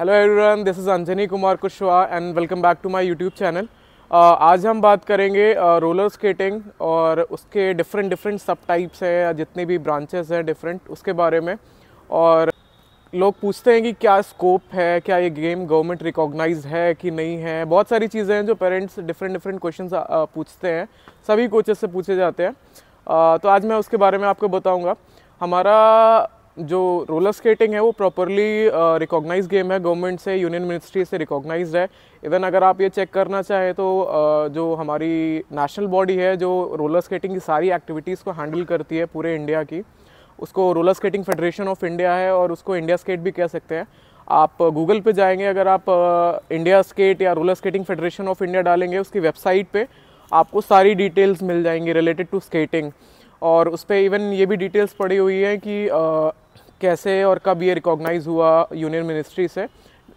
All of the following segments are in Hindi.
hello everyone this is Anjani Kumar Kushwaha and welcome back to my YouTube channel आज हम बात करेंगे रोलर uh, स्केटिंग और उसके डिफरेंट डिफरेंट सब टाइप्स हैं जितने भी ब्रांचेस हैं डिफरेंट उसके बारे में और लोग पूछते हैं कि क्या स्कोप है क्या ये गेम गवर्नमेंट रिकॉग्नाइज है कि नहीं है बहुत सारी चीज़ें हैं जो पेरेंट्स डिफरेंट डिफरेंट क्वेश्चन पूछते हैं सभी कोचेज से पूछे जाते हैं uh, तो आज मैं उसके बारे में आपको बताऊँगा हमारा जो रोलर स्केटिंग है वो प्रॉपरली रिकॉग्नाइज गेम है गवर्नमेंट से यूनियन मिनिस्ट्री से रिकॉग्नाइज है इवन अगर आप ये चेक करना चाहें तो uh, जो हमारी नेशनल बॉडी है जो रोलर स्केटिंग की सारी एक्टिविटीज़ को हैंडल करती है पूरे इंडिया की उसको roller skating federation of India है और उसको इंडिया स्केट भी कह सकते हैं आप गूगल पे जाएंगे अगर आप इंडिया स्केट या roller skating federation of India डालेंगे उसकी वेबसाइट पे आपको सारी डिटेल्स मिल जाएंगी रिलेटेड टू स्केटिंग और उस पर इवन ये भी डिटेल्स पड़ी हुई है कि कैसे और कब ये रिकॉग्नाइज हुआ यूनियन मिनिस्ट्री से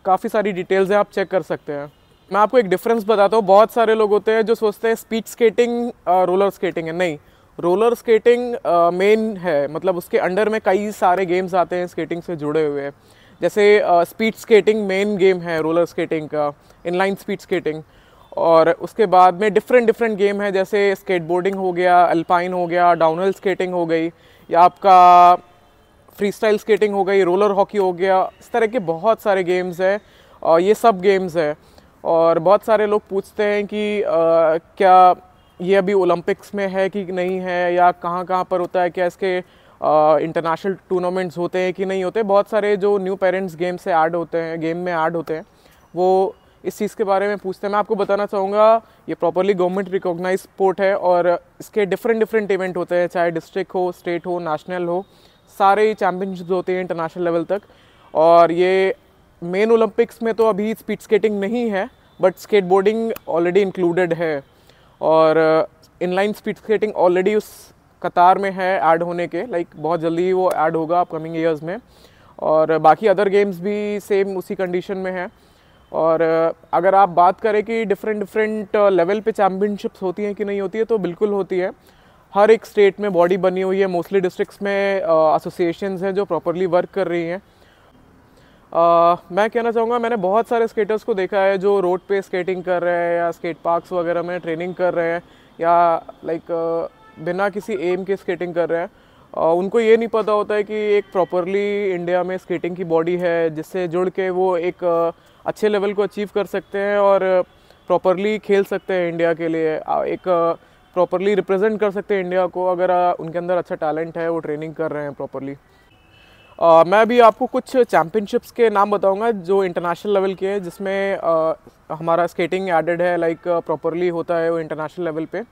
काफ़ी सारी डिटेल्स हैं आप चेक कर सकते हैं मैं आपको एक डिफरेंस बताता हूँ बहुत सारे लोग होते हैं जो सोचते हैं स्पीड स्केटिंग रोलर स्केटिंग है नहीं रोलर स्केटिंग मेन है मतलब उसके अंडर में कई सारे गेम्स आते हैं स्केटिंग से जुड़े हुए हैं जैसे स्पीड स्केटिंग मेन गेम है रोलर स्केटिंग का इनलाइन स्पीड स्केटिंग और उसके बाद में डिफरेंट डिफरेंट गेम है जैसे स्केटबोर्डिंग हो गया अल्पाइन हो गया डाउनहिल स्केटिंग हो गई या आपका फ्री स्टाइल स्केटिंग हो गई रोलर हॉकी हो गया इस तरह के बहुत सारे गेम्स हैं और ये सब गेम्स हैं और बहुत सारे लोग पूछते हैं कि आ, क्या ये अभी ओलंपिक्स में है कि नहीं है या कहाँ कहाँ पर होता है क्या इसके इंटरनेशनल टूर्नामेंट्स होते हैं कि नहीं होते बहुत सारे जो न्यू पेरेंट्स गेम से ऐड होते हैं गेम में ऐड होते हैं वो इस चीज़ के बारे में पूछते हैं मैं आपको बताना चाहूँगा ये प्रॉपरली गवर्नमेंट रिकॉग्नाइज स्पोर्ट है और इसके डिफरेंट डिफरेंट इवेंट होते हैं चाहे डिस्ट्रिक्ट हो स्टेट हो नेशनल हो सारे चैम्पियनशिप्स होते हैं इंटरनेशनल लेवल तक और ये मेन ओलंपिक्स में तो अभी स्पीड स्केटिंग नहीं है but skateboarding already included है और इनलाइन स्पीड स्केटिंग ऑलरेडी उस कतार में है ऐड होने के लाइक like, बहुत जल्दी वो ऐड होगा अपकमिंग ईयर्स में और बाकी अदर गेम्स भी सेम उसी कंडीशन में है और uh, अगर आप बात करें कि डिफरेंट डिफरेंट लेवल पे चैम्पियनशिप्स होती हैं कि नहीं होती है तो बिल्कुल होती है हर एक स्टेट में बॉडी बनी हुई है मोस्टली डिस्ट्रिक्ट्स में एसोसिएशन uh, हैं जो प्रॉपरली वर्क कर रही हैं Uh, मैं कहना चाहूँगा मैंने बहुत सारे स्केटर्स को देखा है जो रोड पे स्केटिंग कर रहे हैं या स्केट पार्क्स वगैरह में ट्रेनिंग कर रहे हैं या लाइक like, uh, बिना किसी एम के स्केटिंग कर रहे हैं uh, उनको ये नहीं पता होता है कि एक प्रॉपरली इंडिया में स्केटिंग की बॉडी है जिससे जुड़ के वो एक अच्छे लेवल को अचीव कर सकते हैं और प्रॉपरली खेल सकते हैं इंडिया के लिए एक प्रॉपरली रिप्रेजेंट कर सकते हैं इंडिया को अगर उनके अंदर अच्छा टैलेंट है वो ट्रेनिंग कर रहे हैं प्रॉपरली मैं अभी आपको कुछ चैम्पियनशिप्स के नाम बताऊंगा जो इंटरनेशनल लेवल के हैं जिसमें हमारा स्केटिंग एडेड है लाइक प्रॉपरली होता है वो इंटरनेशनल लेवल पे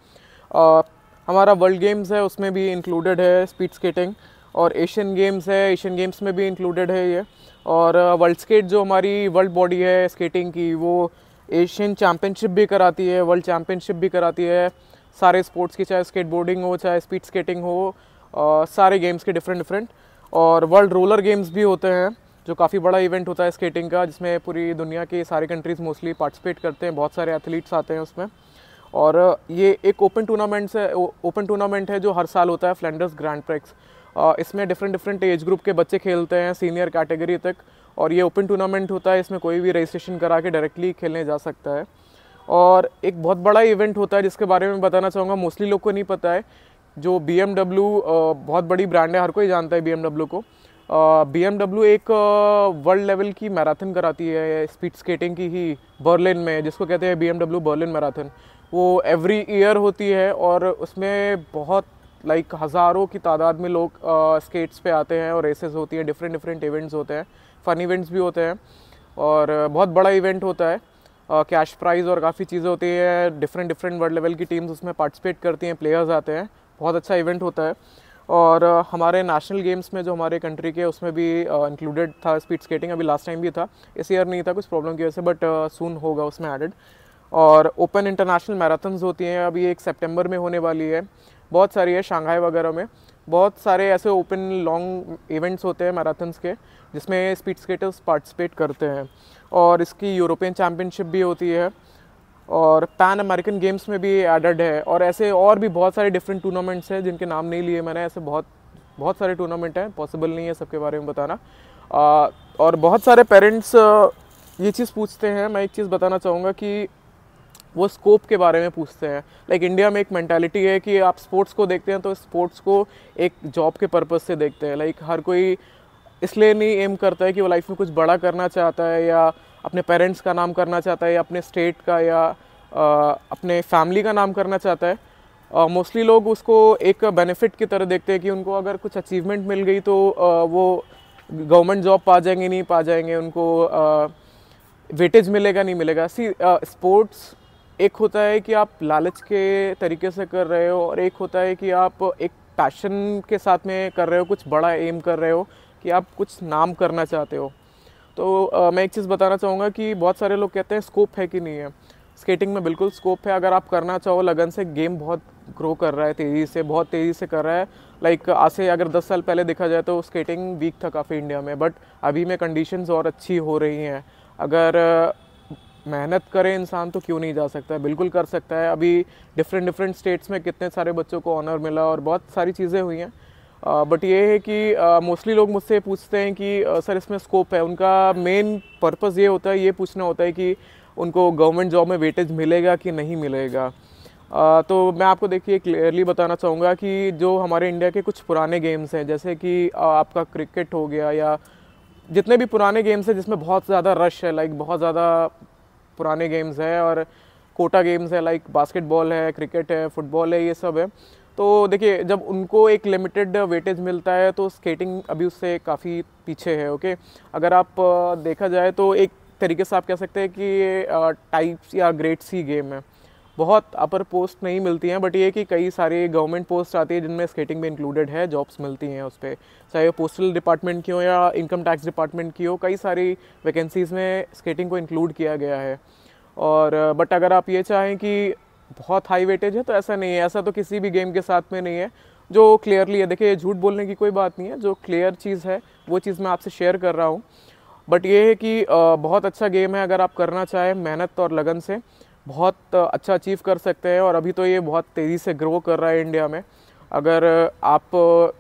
हमारा वर्ल्ड गेम्स है उसमें भी इंक्लूडेड है स्पीड स्केटिंग और एशियन गेम्स है एशियन गेम्स में भी इंक्लूडेड है ये और वर्ल्ड स्केट जो हमारी वर्ल्ड बॉडी है स्केटिंग की वो एशियन चैम्पियनशिप भी कराती है वर्ल्ड चैम्पियनशिप भी कराती है सारे स्पोर्ट्स की चाहे स्केटबोर्डिंग हो चाहे स्पीड स्केटिंग हो आ, सारे गेम्स के डिफरेंट डिफरेंट और वर्ल्ड रोलर गेम्स भी होते हैं जो काफ़ी बड़ा इवेंट होता है स्केटिंग का जिसमें पूरी दुनिया के सारे कंट्रीज़ मोस्टली पार्टिसिपेट करते हैं बहुत सारे एथलीट्स आते हैं उसमें और ये एक ओपन टूर्नामेंट है ओपन टूर्नामेंट है जो हर साल होता है फ्लैंडर्स ग्रैंड प्रेक्स इसमें डिफरेंट डिफरेंट एज ग्रुप के बच्चे खेलते हैं सीनियर कैटेगरी तक और ये ओपन टूर्नामेंट होता है इसमें कोई भी रजिस्ट्रेशन करा के डायरेक्टली खेलने जा सकता है और एक बहुत बड़ा इवेंट होता है जिसके बारे में बताना चाहूँगा मोस्टली लोग को नहीं पता है जो बी बहुत बड़ी ब्रांड है हर कोई जानता है बी को बी uh, एक वर्ल्ड uh, लेवल की मैराथन कराती है स्पीड स्केटिंग की ही बर्लिन में जिसको कहते हैं B M W Berlin marathon वो एवरी ईयर होती है और उसमें बहुत लाइक like, हज़ारों की तादाद में लोग स्केट्स uh, पे आते हैं और रेसेस होती हैं डिफरेंट डिफरेंट इवेंट्स होते हैं फ़न इवेंट्स भी होते हैं और बहुत बड़ा इवेंट होता है कैश प्राइज़ और काफ़ी चीज़ें होती है डिफरेंट डिफरेंट वर्ल्ड लेवल की टीम्स उसमें पार्टिसिपेट करती हैं प्लेयर्स आते हैं बहुत अच्छा इवेंट होता है और uh, हमारे नेशनल गेम्स में जो हमारे कंट्री के उसमें भी इंक्लूडेड uh, था स्पीड स्केटिंग अभी लास्ट टाइम भी था इस ईयर नहीं था कुछ प्रॉब्लम की वजह से बट सून uh, होगा उसमें एडेड और ओपन इंटरनेशनल मैराथन्स होती हैं अभी एक सेप्टेम्बर में होने वाली है बहुत सारी है शंघाई वगैरह में बहुत सारे ऐसे ओपन लॉन्ग इवेंट्स होते हैं मैराथन्स के जिसमें स्पीड स्केटर्स पार्टिसिपेट करते हैं और इसकी यूरोपियन चैम्पियनशिप भी होती है और पैन अमेरिकन गेम्स में भी एडेड है और ऐसे और भी बहुत सारे डिफरेंट टूर्नामेंट्स हैं जिनके नाम नहीं लिए मैंने ऐसे बहुत बहुत सारे टूर्नामेंट हैं पॉसिबल नहीं है सबके बारे में बताना आ, और बहुत सारे पेरेंट्स ये चीज़ पूछते हैं मैं एक चीज़ बताना चाहूँगा कि वो स्कोप के बारे में पूछते हैं लाइक इंडिया में एक मैंटेलिटी है कि आप स्पोर्ट्स को देखते हैं तो स्पोर्ट्स को एक जॉब के पर्पज़ से देखते हैं लाइक हर कोई इसलिए नहीं एम करता है कि वो लाइफ में कुछ बड़ा करना चाहता है या अपने पेरेंट्स का नाम करना चाहता है या अपने स्टेट का या आ, अपने फैमिली का नाम करना चाहता है मोस्टली लोग उसको एक बेनिफिट की तरह देखते हैं कि उनको अगर कुछ अचीवमेंट मिल गई तो आ, वो गवर्नमेंट जॉब पा जाएंगे नहीं पा जाएंगे उनको आ, वेटेज मिलेगा नहीं मिलेगा सी स्पोर्ट्स एक होता है कि आप लालच के तरीके से कर रहे हो और एक होता है कि आप एक पैशन के साथ में कर रहे हो कुछ बड़ा एम कर रहे हो कि आप कुछ नाम करना चाहते हो तो आ, मैं एक चीज़ बताना चाहूँगा कि बहुत सारे लोग कहते हैं स्कोप है कि नहीं है स्केटिंग में बिल्कुल स्कोप है अगर आप करना चाहो लगन से गेम बहुत ग्रो कर रहा है तेज़ी से बहुत तेज़ी से कर रहा है लाइक आज से अगर 10 साल पहले देखा जाए तो स्केटिंग वीक था काफ़ी इंडिया में बट अभी में कंडीशंस और अच्छी हो रही हैं अगर मेहनत करे इंसान तो क्यों नहीं जा सकता है बिल्कुल कर सकता है अभी डिफरेंट डिफरेंट स्टेट्स में कितने सारे बच्चों को ऑनर मिला और बहुत सारी चीज़ें हुई हैं बट ये है कि मोस्टली लोग मुझसे पूछते हैं कि सर इसमें स्कोप है उनका मेन पर्पज़ ये होता है ये पूछना होता है कि उनको गवर्नमेंट जॉब में वेटेज मिलेगा कि नहीं मिलेगा तो मैं आपको देखिए क्लियरली बताना चाहूँगा कि जो हमारे इंडिया के कुछ पुराने गेम्स हैं जैसे कि आपका क्रिकेट हो गया या जितने भी पुराने गेम्स हैं जिसमें बहुत ज़्यादा रश है लाइक बहुत ज़्यादा पुराने गेम्स है और कोटा गेम्स है लाइक बास्केटबॉल है क्रिकेट है फुटबॉल है ये सब है तो देखिए जब उनको एक लिमिटेड वेटेज मिलता है तो स्केटिंग अभी उससे काफ़ी पीछे है ओके अगर आप देखा जाए तो एक तरीके से आप कह सकते हैं कि ये टाइप्स या ग्रेट सी गेम है बहुत अपर पोस्ट नहीं मिलती हैं बट ये कि कई सारे गवर्नमेंट पोस्ट आती है जिनमें स्केटिंग भी इंक्लूडेड है जॉब्स मिलती हैं उस पर चाहे वो पोस्टल डिपार्टमेंट की हो या इनकम टैक्स डिपार्टमेंट की हो कई सारी वैकेंसीज़ में स्केटिंग को इंक्लूड किया गया है और बट अगर आप ये चाहें कि बहुत हाई वेटेज है तो ऐसा नहीं है ऐसा तो किसी भी गेम के साथ में नहीं है जो क्लियरली है देखिए झूठ बोलने की कोई बात नहीं है जो क्लियर चीज़ है वो चीज़ मैं आपसे शेयर कर रहा हूँ बट ये है कि बहुत अच्छा गेम है अगर आप करना चाहें मेहनत और लगन से बहुत अच्छा अचीव कर सकते हैं और अभी तो ये बहुत तेज़ी से ग्रो कर रहा है इंडिया में अगर आप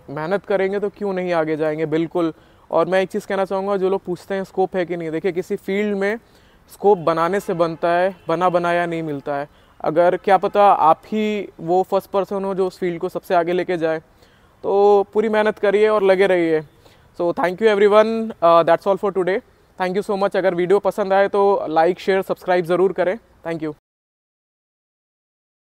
मेहनत करेंगे तो क्यों नहीं आगे जाएंगे बिल्कुल और मैं एक चीज़ कहना चाहूँगा जो लोग पूछते हैं स्कोप है कि नहीं देखिए किसी फील्ड में स्कोप बनाने से बनता है बना बनाया नहीं मिलता है अगर क्या पता आप ही वो फर्स्ट पर्सन हो जो उस फील्ड को सबसे आगे लेके जाए तो पूरी मेहनत करिए और लगे रहिए so thank you everyone that's all for today thank you so much अगर वीडियो पसंद आए तो लाइक शेयर सब्सक्राइब ज़रूर करें थैंक यू